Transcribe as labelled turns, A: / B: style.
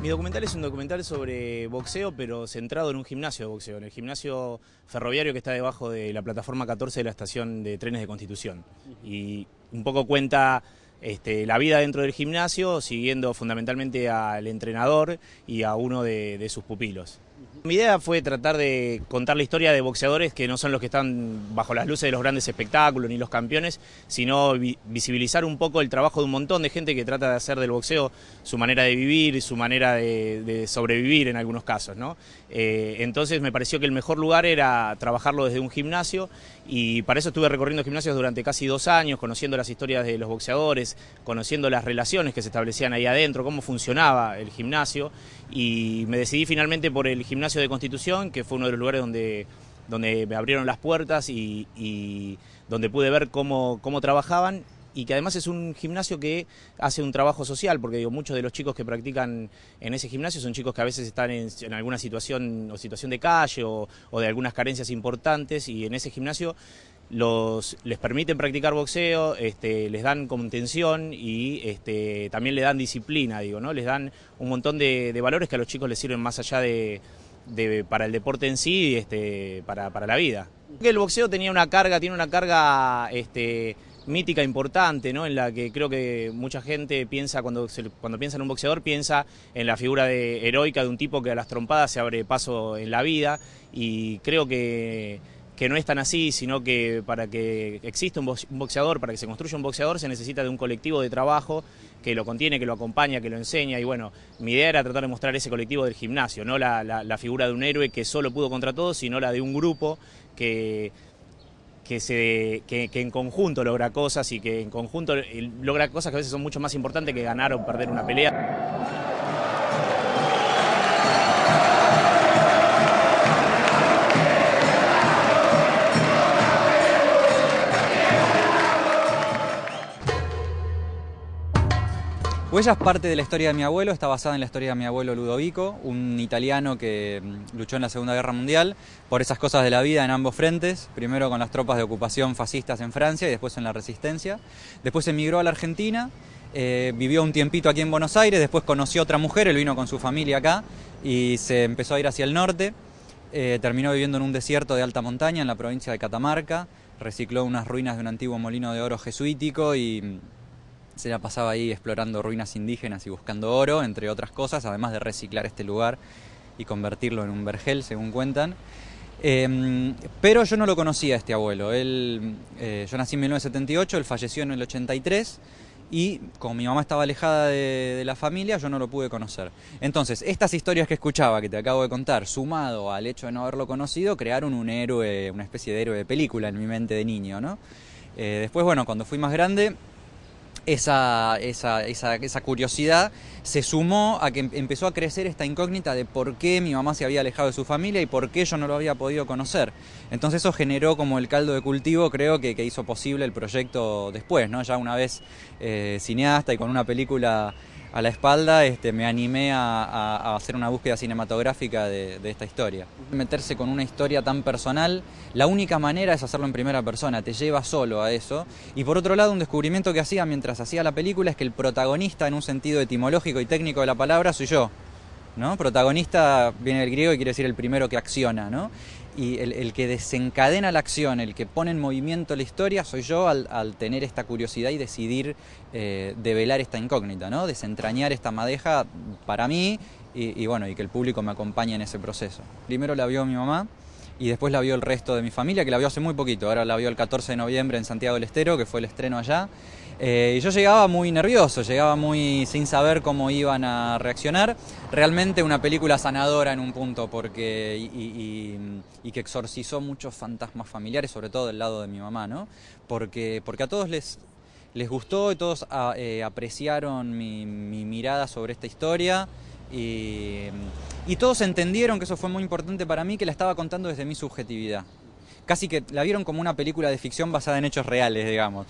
A: Mi documental es un documental sobre boxeo, pero centrado en un gimnasio de boxeo, en el gimnasio ferroviario que está debajo de la plataforma 14 de la estación de trenes de Constitución. Y un poco cuenta este, la vida dentro del gimnasio, siguiendo fundamentalmente al entrenador y a uno de, sus pupilos. Mi idea fue tratar de contar la historia de boxeadores que no son los que están bajo las luces de los grandes espectáculos ni los campeones, sino visibilizar un poco el trabajo de un montón de gente que trata de hacer del boxeo su manera de vivir, y su manera de, sobrevivir en algunos casos. Eh, entonces me pareció que el mejor lugar era trabajarlo desde un gimnasio y para eso estuve recorriendo gimnasios durante casi dos años, conociendo las historias de los boxeadores, conociendo las relaciones que se establecían ahí adentro, cómo funcionaba el gimnasio, y me decidí finalmente por el gimnasio de Constitución, que fue uno de los lugares donde, donde me abrieron las puertas y, donde pude ver cómo, cómo trabajaban y que además es un gimnasio que hace un trabajo social, porque digo, muchos de los chicos que practican en ese gimnasio son chicos que a veces están en, alguna situación o situación de calle o, de algunas carencias importantes y en ese gimnasio los, les permiten practicar boxeo, este, les dan contención y este, también le dan disciplina, digo, ¿no? Les dan un montón de, valores que a los chicos les sirven más allá de, para el deporte en sí y este, para, la vida. El boxeo tenía una carga, tiene una carga mítica importante, ¿no? En la que creo que mucha gente piensa, cuando, cuando piensa en un boxeador, piensa en la figura de, heroica de un tipo que a las trompadas se abre paso en la vida. Y creo que que no es tan así, sino que para que exista un boxeador, para que se construya un boxeador, se necesita de un colectivo de trabajo que lo contiene, que lo acompaña, que lo enseña. Y bueno, mi idea era tratar de mostrar ese colectivo del gimnasio, no la, figura de un héroe que solo pudo contra todos, sino la de un grupo que, que, se, que en conjunto logra cosas y que en conjunto eh, logra cosas que a veces son mucho más importantes que ganar o perder una pelea.
B: Huellas parte de la historia de mi abuelo, está basada en la historia de mi abuelo Ludovico, un italiano que mm, luchó en la Segunda Guerra Mundial por esas cosas de la vida en ambos frentes, primero con las tropas de ocupación fascistas en Francia y después en la Resistencia. Después emigró a la Argentina, eh, vivió un tiempito aquí en Buenos Aires, después conoció a otra mujer, él vino con su familia acá y se empezó a ir hacia el norte. Eh, terminó viviendo en un desierto de alta montaña en la provincia de Catamarca, recicló unas ruinas de un antiguo molino de oro jesuítico y mm, se la pasaba ahí explorando ruinas indígenas y buscando oro, entre otras cosas, además de reciclar este lugar y convertirlo en un vergel, según cuentan. Em, pero yo no lo conocía este abuelo. Él, eh, yo nací en 1978, él falleció en el 83 y como mi mamá estaba alejada de, la familia, yo no lo pude conocer. Entonces, estas historias que escuchaba, que te acabo de contar, sumado al hecho de no haberlo conocido, crearon un héroe, una especie de héroe de película en mi mente de niño, eh, después, bueno, cuando fui más grande, esa, esa, esa, esa, curiosidad se sumó a que em-, empezó a crecer esta incógnita de por qué mi mamá se había alejado de su familia y por qué yo no lo había podido conocer. Entonces eso generó como el caldo de cultivo, creo que, que hizo posible el proyecto después, ¿no? Ya una vez eh, cineasta y con una película a la espalda, este, me animé a, hacer una búsqueda cinematográfica de, esta historia. Meterse con una historia tan personal, la única manera es hacerlo en primera persona, te lleva solo a eso. Y por otro lado, un descubrimiento que hacía mientras hacía la película es que el protagonista, en un sentido etimológico y técnico de la palabra, soy yo. ¿no? Protagonista viene del griego y quiere decir el primero que acciona, ¿no? y el, que desencadena la acción, el que pone en movimiento la historia, soy yo al, tener esta curiosidad y decidir eh, develar esta incógnita, ¿no? desentrañar esta madeja para mí y, y bueno, y que el público me acompañe en ese proceso. Primero la vio mi mamá, y después la vio el resto de mi familia, que la vio hace muy poquito, ahora la vio el 14 de noviembre en Santiago del Estero, que fue el estreno allá. Eh, y yo llegaba muy nervioso, llegaba muy sin saber cómo iban a reaccionar. Realmente una película sanadora en un punto, porque y, que exorcizó muchos fantasmas familiares, sobre todo del lado de mi mamá, ¿no? Porque, porque a todos les, gustó y todos ah, eh, apreciaron mi mirada sobre esta historia y todos entendieron que eso fue muy importante para mí, que la estaba contando desde mi subjetividad. Casi que la vieron como una película de ficción basada en hechos reales, digamos.